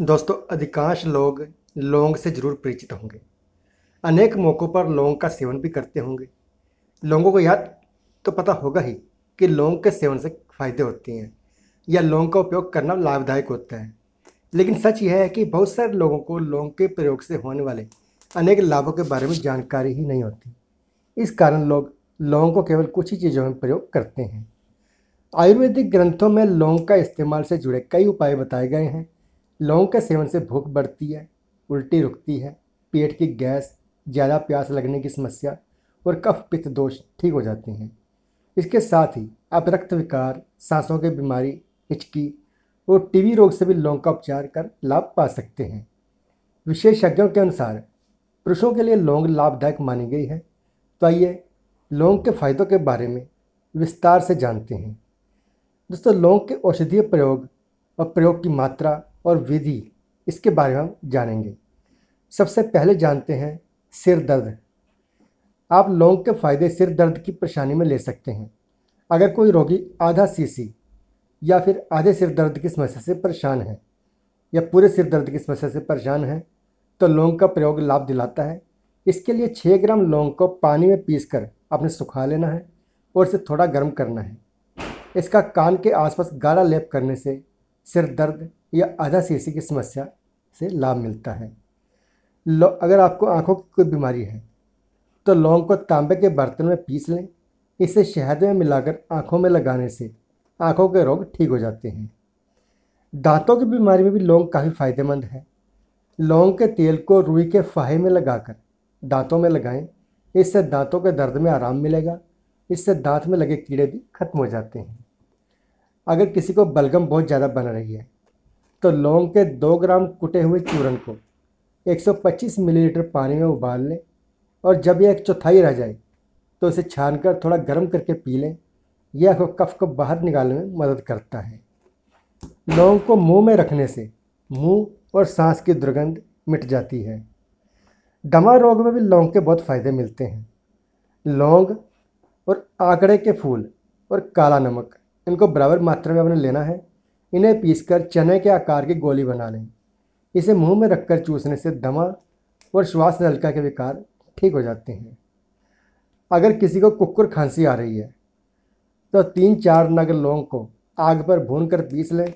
दोस्तों अधिकांश लोग लौंग से ज़रूर परिचित होंगे अनेक मौक़ों पर लौंग का सेवन भी करते होंगे लोगों को याद तो पता होगा ही कि लौंग के सेवन से फ़ायदे होते हैं या लौंग का उपयोग करना लाभदायक होता है लेकिन सच यह है कि बहुत सारे लोगों को लौंग के प्रयोग से होने वाले अनेक लाभों के बारे में जानकारी ही नहीं होती इस कारण लोग लौंग को केवल कुछ ही चीज़ों में प्रयोग करते हैं आयुर्वेदिक ग्रंथों में लौंग का इस्तेमाल से जुड़े कई उपाय बताए गए हैं लौंग के सेवन से भूख बढ़ती है उल्टी रुकती है पेट की गैस ज़्यादा प्यास लगने की समस्या और कफ पित्त दोष ठीक हो जाते हैं इसके साथ ही आप रक्त विकार सांसों की बीमारी हिचकी और टीबी रोग से भी लौंग का उपचार कर लाभ पा सकते हैं विशेषज्ञों के अनुसार पुरुषों के लिए लौंग लाभदायक मानी गई है तो आइए लौंग के फायदों के बारे में विस्तार से जानते हैं दोस्तों लौंग के औषधीय प्रयोग और प्रयोग की मात्रा और विधि इसके बारे में हम जानेंगे सबसे पहले जानते हैं सिर दर्द आप लौंग के फायदे सिर दर्द की परेशानी में ले सकते हैं अगर कोई रोगी आधा सीसी या फिर आधे सिर दर्द की समस्या से परेशान है या पूरे सिर दर्द की समस्या से परेशान है तो लौंग का प्रयोग लाभ दिलाता है इसके लिए छः ग्राम लौंग को पानी में पीस कर आपने सुखा लेना है और इसे थोड़ा गर्म करना है इसका कान के आसपास गाढ़ा लेप करने से सिर दर्द या आधा सीसी की समस्या से लाभ मिलता है अगर आपको आँखों की कोई बीमारी है तो लौंग को तांबे के बर्तन में पीस लें इसे शहद में मिलाकर आँखों में लगाने से आँखों के रोग ठीक हो जाते हैं दांतों की बीमारी में भी लौंग काफ़ी फायदेमंद है लौंग के तेल को रुई के फाहे में लगाकर दांतों में लगाएं इससे दांतों के दर्द में आराम मिलेगा इससे दांत में लगे कीड़े भी खत्म हो जाते हैं अगर किसी को बलगम बहुत ज़्यादा बन रही है तो लौंग के दो ग्राम कुटे हुए चूरन को 125 मिलीलीटर पानी में उबाल लें और जब यह एक चौथाई रह जाए तो इसे छानकर थोड़ा गर्म करके पी लें यह आपको कफ को बाहर निकालने में मदद करता है लौंग को मुंह में रखने से मुंह और सांस की दुर्गंध मिट जाती है दमा रोग में भी लौंग के बहुत फ़ायदे मिलते हैं लौंग और आंकड़े के फूल और काला नमक इनको बराबर मात्रा में आपने लेना है इन्हें पीसकर चने के आकार की गोली बना लें इसे मुंह में रखकर चूसने से दमा और श्वास नलका के विकार ठीक हो जाते हैं अगर किसी को कुकुर खांसी आ रही है तो तीन चार नग लौंग को आग पर भून कर पीस लें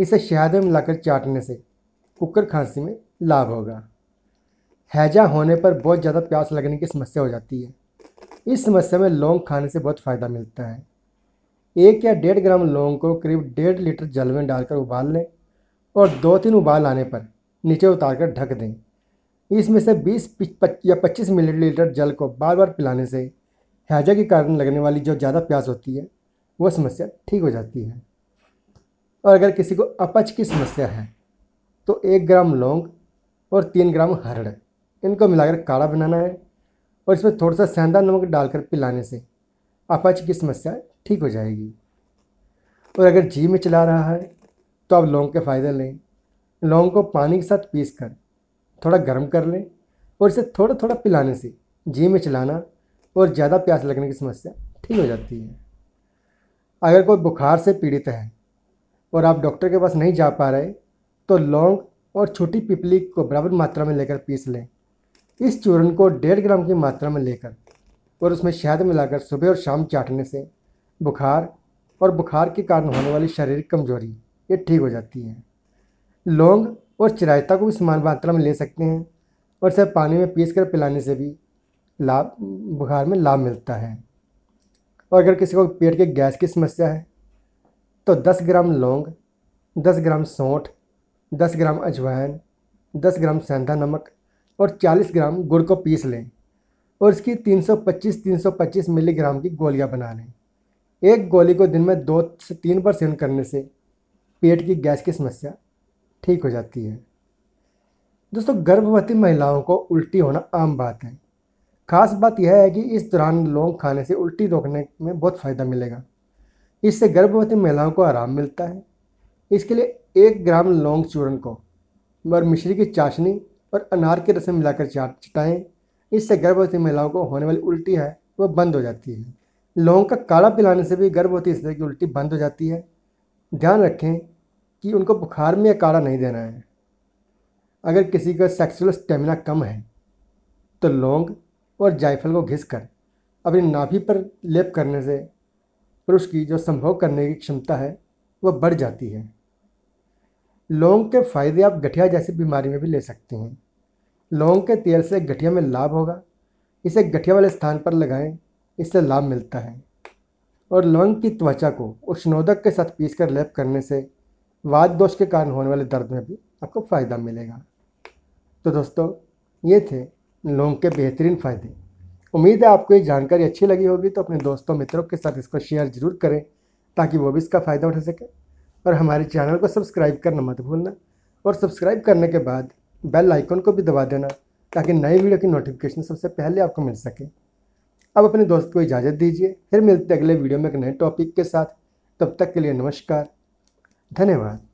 इसे शहद में मिलाकर चाटने से कुकर खांसी में लाभ होगा हैजा होने पर बहुत ज़्यादा प्यास लगने की समस्या हो जाती है इस समस्या में लौंग खाने से बहुत फ़ायदा मिलता है एक या डेढ़ ग्राम लौंग को करीब डेढ़ लीटर जल में डालकर उबाल लें और दो तीन उबाल आने पर नीचे उतार कर ढक दें इसमें से 20 या 25 मिलीलीटर जल को बार बार पिलाने से हैजा के कारण लगने वाली जो ज़्यादा प्यास होती है वह समस्या ठीक हो जाती है और अगर किसी को अपच की समस्या है तो एक ग्राम लौंग और तीन ग्राम हरड़ इनको मिलाकर काढ़ा बनाना है और इसमें थोड़ा सा सेंधा नमक डालकर पिलाने से अपच की समस्या ठीक हो जाएगी और अगर जी में चला रहा है तो आप लौंग के फ़ायदे लें लौंग को पानी के साथ पीस कर थोड़ा गर्म कर लें और इसे थोड़ा थोड़ा पिलाने से जी में चलाना और ज़्यादा प्यास लगने की समस्या ठीक हो जाती है अगर कोई बुखार से पीड़ित है और आप डॉक्टर के पास नहीं जा पा रहे तो लौंग और छोटी पिपली को बराबर मात्रा में लेकर पीस लें इस चूर्ण को डेढ़ ग्राम की मात्रा में लेकर और उसमें शहद मिलाकर सुबह और शाम चाटने से बुखार और बुखार के कारण होने वाली शारीरिक कमजोरी ये ठीक हो जाती है लौंग और चिरायता को भी समान मात्रा में ले सकते हैं और इसे पानी में पीस कर पिलाने से भी लाभ बुखार में लाभ मिलता है और अगर किसी को पेट के गैस की समस्या है तो 10 ग्राम लौंग 10 ग्राम सौंठ 10 ग्राम अजवाइन 10 ग्राम सेंधा नमक और 40 ग्राम गुड़ को पीस लें और इसकी 325-325 मिलीग्राम की गोलियां बना लें एक गोली को दिन में दो से तीन बार सेवन करने से पेट की गैस की समस्या ठीक हो जाती है दोस्तों गर्भवती महिलाओं को उल्टी होना आम बात है खास बात यह है कि इस दौरान लौंग खाने से उल्टी रोकने में बहुत फ़ायदा मिलेगा इससे गर्भवती महिलाओं को आराम मिलता है इसके लिए एक ग्राम लौंग चूर्ण को और मिश्री की चाशनी और अनार के रस में मिलाकर चाट चटाएँ इससे गर्भवती महिलाओं को होने वाली उल्टी है वह बंद हो जाती है लोगों का काढ़ा पिलाने से भी गर्भवती स्त्री की उल्टी बंद हो जाती है ध्यान रखें कि उनको बुखार में या काढ़ा नहीं देना है अगर किसी का सेक्सुअल स्टेमिना कम है तो लौंग और जायफल को घिस कर अपनी नाभि पर लेप करने से पुरुष की जो संभव करने की क्षमता है वह बढ़ जाती है लौंग के फायदे आप गठिया जैसी बीमारी में भी ले सकते हैं लौंग के तेल से गठिया में लाभ होगा इसे गठिया वाले स्थान पर लगाएं इससे लाभ मिलता है और लौंग की त्वचा को उष्णोदक के साथ पीस कर लेप करने से वाद दोष के कारण होने वाले दर्द में भी आपको फ़ायदा मिलेगा तो दोस्तों ये थे लौंग के बेहतरीन फ़ायदे उम्मीद है आपको ये जानकारी अच्छी लगी होगी तो अपने दोस्तों मित्रों के साथ इसको शेयर ज़रूर करें ताकि वो भी इसका फ़ायदा उठा सकें और हमारे चैनल को सब्सक्राइब करना मत भूलना और सब्सक्राइब करने के बाद बेल आइकन को भी दबा देना ताकि नए वीडियो की नोटिफिकेशन सबसे पहले आपको मिल सके अब अपने दोस्त को इजाज़त दीजिए फिर मिलते अगले वीडियो में एक नए टॉपिक के साथ तब तक के लिए नमस्कार धन्यवाद